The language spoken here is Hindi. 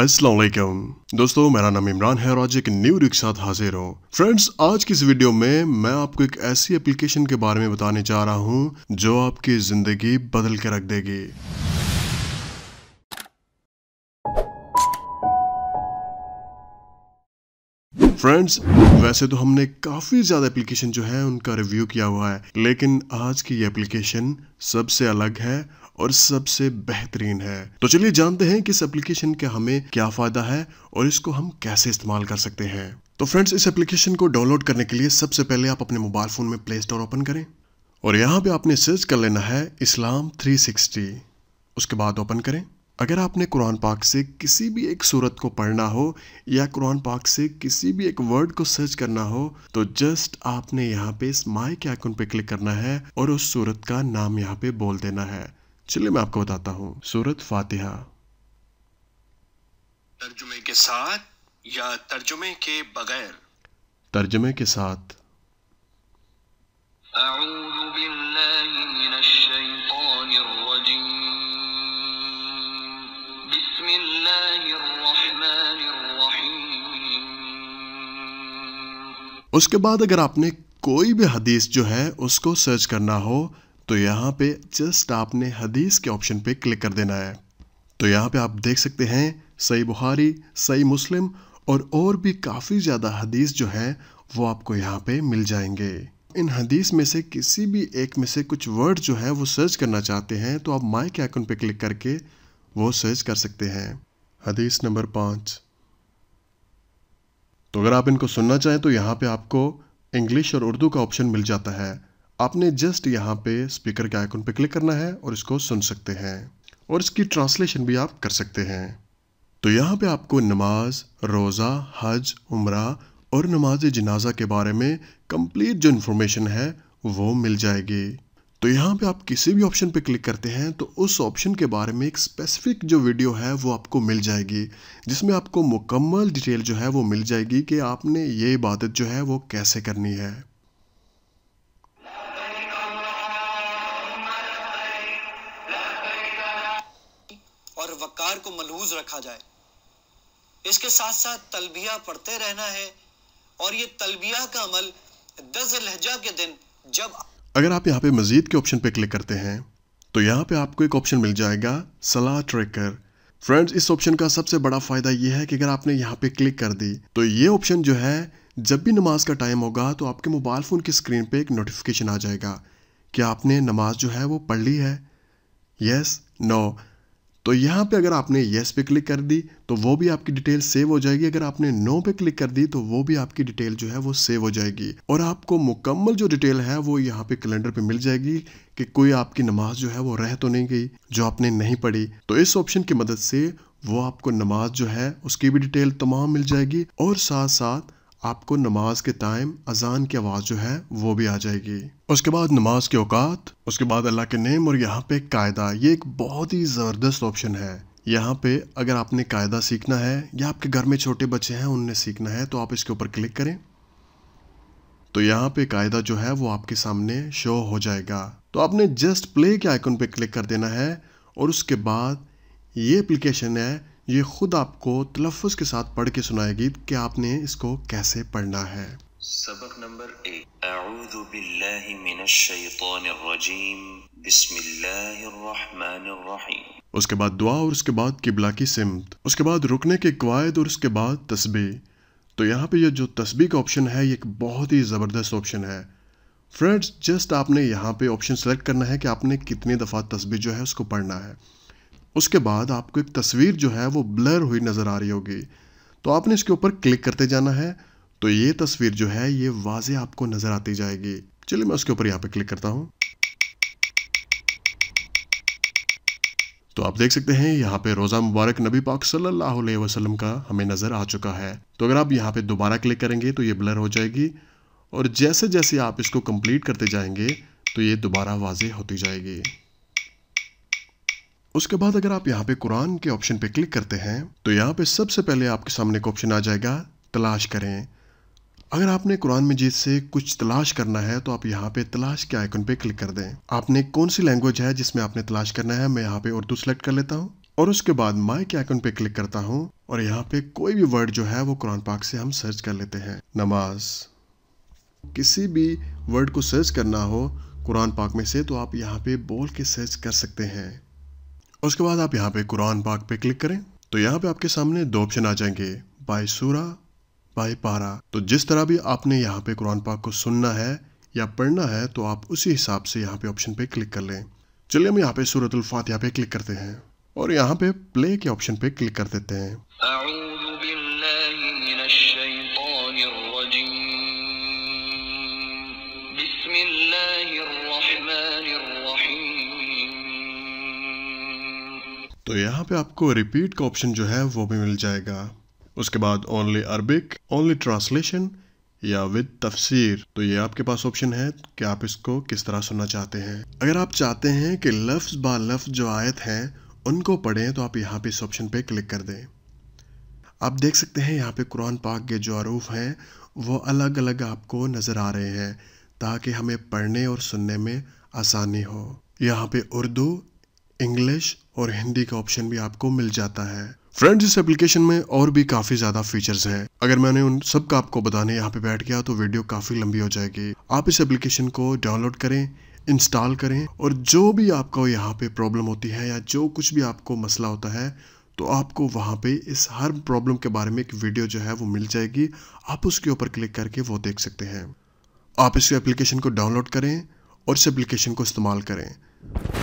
असलम दोस्तों मेरा नाम इमरान है और आज एक न्यू रिक साथ हाजिर हूँ फ्रेंड्स आज की इस वीडियो में मैं आपको एक ऐसी एप्लीकेशन के बारे में बताने जा रहा हूँ जो आपकी ज़िंदगी बदल के रख देगी फ्रेंड्स वैसे तो हमने काफ़ी ज़्यादा एप्लीकेशन जो है उनका रिव्यू किया हुआ है लेकिन आज की ये एप्लीकेशन सबसे अलग है और सबसे बेहतरीन है तो चलिए जानते हैं कि इस एप्लीकेशन के हमें क्या फ़ायदा है और इसको हम कैसे इस्तेमाल कर सकते हैं तो फ्रेंड्स इस एप्लीकेशन को डाउनलोड करने के लिए सबसे पहले आप अपने मोबाइल फ़ोन में प्ले स्टोर ओपन करें और यहाँ पे आपने सर्च कर लेना है इस्लाम 360 उसके बाद ओपन करें अगर आपने कुरान पाक से किसी भी एक सूरत को पढ़ना हो या कुरान पाक से किसी भी एक वर्ड को सर्च करना हो तो जस्ट आपने यहाँ पे इस माई के आइकन पे क्लिक करना है और उस सूरत का नाम यहाँ पे बोल देना है चलिए मैं आपको बताता हूँ सूरत फातिहा तर्जुमे के साथ या तर्जुमे के बगैर तर्जुमे के साथ उसके बाद अगर आपने कोई भी हदीस जो है उसको सर्च करना हो तो यहाँ पे जस्ट आपने हदीस के ऑप्शन पे क्लिक कर देना है तो यहाँ पे आप देख सकते हैं सही बुखारी सही मुस्लिम और और भी काफ़ी ज़्यादा हदीस जो है वो आपको यहाँ पे मिल जाएंगे इन हदीस में से किसी भी एक में से कुछ वर्ड जो है वो सर्च करना चाहते हैं तो आप माइक आइकन पे क्लिक करके वो सर्च कर सकते हैं हदीस नंबर पाँच तो अगर आप इनको सुनना चाहें तो यहाँ पे आपको इंग्लिश और उर्दू का ऑप्शन मिल जाता है आपने जस्ट यहाँ पे स्पीकर के आइकन पे क्लिक करना है और इसको सुन सकते हैं और इसकी ट्रांसलेशन भी आप कर सकते हैं तो यहाँ पे आपको नमाज रोज़ा हज उम्र और नमाज जनाजा के बारे में कंप्लीट जो इन्फॉर्मेशन है वो मिल जाएगी तो यहाँ पे आप किसी भी ऑप्शन पे क्लिक करते हैं तो उस ऑप्शन के बारे में एक स्पेसिफिक जो वीडियो है वो आपको मिल जाएगी जिसमें आपको मुकम्मल डिटेल जो है वो मिल जाएगी कि आपने ये इबादत जो है वो कैसे करनी है अखबार को मलहूज रखा जाए इसके साथ साथ तलबिया पढ़ते रहना है और ये तलबिया का अमल दस लहजा के दिन जब अगर आप यहाँ पे मजीद के ऑप्शन पे क्लिक करते हैं तो यहाँ पे आपको एक ऑप्शन मिल जाएगा सलाह ट्रैकर फ्रेंड्स इस ऑप्शन का सबसे बड़ा फ़ायदा यह है कि अगर आपने यहाँ पे क्लिक कर दी तो ये ऑप्शन जो है जब भी नमाज का टाइम होगा तो आपके मोबाइल फ़ोन की स्क्रीन पे एक नोटिफिकेशन आ जाएगा कि आपने नमाज जो है वो पढ़ ली है यस yes, नो no. तो यहाँ पे अगर आपने येस पे क्लिक कर दी तो वो भी आपकी डिटेल सेव हो जाएगी अगर आपने नो पे क्लिक कर दी तो वो भी आपकी डिटेल जो है वो सेव हो जाएगी और आपको मुकम्मल जो डिटेल है वो यहाँ पे कैलेंडर पे मिल जाएगी कि कोई आपकी नमाज जो है वो रह तो नहीं गई जो आपने नहीं पढ़ी तो इस ऑप्शन की मदद से वो आपको नमाज जो है उसकी भी डिटेल तमाम मिल जाएगी और साथ साथ आपको नमाज के टाइम अजान की आवाज़ जो है वो भी आ जाएगी उसके बाद नमाज के औकात उसके बाद अल्लाह के नेम और यहाँ पे कायदा ये एक बहुत ही ज़बरदस्त ऑप्शन है यहाँ पे अगर आपने कायदा सीखना है या आपके घर में छोटे बच्चे हैं उनने सीखना है तो आप इसके ऊपर क्लिक करें तो यहाँ पे कायदा जो है वो आपके सामने शो हो जाएगा तो आपने जस्ट प्ले के आइकन पे क्लिक कर देना है और उसके बाद ये एप्लीकेशन है ये खुद आपको तलफ़ के साथ पढ़ के सुनाएगी कि आपने इसको कैसे पढ़ना है सबक नंबर उसके बाद दुआ और उसके बाद किबला की सिमत उसके बाद रुकने के कवायद और उसके बाद तस्बी तो यहाँ पे ये जो तस्बी का ऑप्शन है ये एक बहुत ही ज़बरदस्त ऑप्शन है फ्रेंड्स जस्ट आपने यहाँ पे ऑप्शन सेलेक्ट करना है कि आपने कितनी दफ़ा तस्बी जो है उसको पढ़ना है उसके बाद आपको एक तस्वीर जो है वो ब्लर हुई नज़र आ रही होगी तो आपने इसके ऊपर क्लिक करते जाना है तो ये तस्वीर जो है ये वाजे आपको नज़र आती जाएगी चलिए मैं उसके ऊपर यहाँ पे क्लिक करता हूँ तो आप देख सकते हैं यहाँ पे रोज़ा मुबारक नबी पाक सल्लल्लाहु अलैहि वसल्लम का हमें नज़र आ चुका है तो अगर आप यहाँ पे दोबारा क्लिक करेंगे तो ये ब्लर हो जाएगी और जैसे जैसे आप इसको कंप्लीट करते जाएंगे तो ये दोबारा वाजे होती जाएगी उसके बाद अगर आप यहाँ पे कुरान के ऑप्शन पे क्लिक करते हैं तो यहाँ पे सबसे पहले आपके सामने एक ऑप्शन आ जाएगा तलाश करें अगर आपने कुरान मजीद से कुछ तलाश करना है तो आप यहाँ पे तलाश के आइकन पे क्लिक कर दें आपने कौन सी लैंग्वेज है जिसमें आपने तलाश करना है मैं यहाँ पे उर्दू सेलेक्ट तो कर लेता हूँ और उसके बाद माई के आइकन पे क्लिक करता हूँ और यहाँ पे कोई भी वर्ड जो है वो कुरान पाक से हम सर्च कर लेते हैं नमाज किसी भी वर्ड को सर्च करना हो कुरान पाक में से तो आप यहाँ पे बोल के सर्च कर सकते हैं उसके बाद आप यहाँ पे कुरान पाक पे क्लिक करें तो यहाँ पे आपके सामने दो ऑप्शन आ जाएंगे बाय सूरा बाय पारा तो जिस तरह भी आपने यहाँ पे कुरान पाक को सुनना है या पढ़ना है तो आप उसी हिसाब से यहाँ पे ऑप्शन पे क्लिक कर लें चलिए हम यहाँ पे सूरतुल फातिहा पे क्लिक करते हैं और यहाँ पे प्ले के ऑप्शन पे क्लिक कर देते हैं यहाँ पे आपको रिपीट का ऑप्शन जो है वो भी मिल जाएगा उसके बाद ओनली अरबिक ओनली ट्रांसलेशन या विद तफसीर तो ये आपके पास ऑप्शन है कि आप इसको किस तरह सुनना चाहते हैं अगर आप चाहते हैं कि लफ्ज़ बा लफ्ज़ जो आयत है उनको पढ़ें तो आप यहाँ पे इस ऑप्शन पे क्लिक कर दें आप देख सकते हैं यहाँ पे कुरान पाक के जो आरूफ हैं वो अलग अलग आपको नज़र आ रहे हैं ताकि हमें पढ़ने और सुनने में आसानी हो यहाँ पे उर्दू इंग्लिश और हिंदी का ऑप्शन भी आपको मिल जाता है फ्रेंड्स इस एप्लीकेशन में और भी काफ़ी ज़्यादा फीचर्स हैं अगर मैंने उन सब का आपको बताने यहाँ पे बैठ गया तो वीडियो काफ़ी लंबी हो जाएगी आप इस एप्लीकेशन को डाउनलोड करें इंस्टॉल करें और जो भी आपका यहाँ पे प्रॉब्लम होती है या जो कुछ भी आपको मसला होता है तो आपको वहाँ पे इस हर प्रॉब्लम के बारे में एक वीडियो जो है वो मिल जाएगी आप उसके ऊपर क्लिक करके वो देख सकते हैं आप इस एप्लीकेशन को डाउनलोड करें और इस एप्लीकेशन को इस्तेमाल करें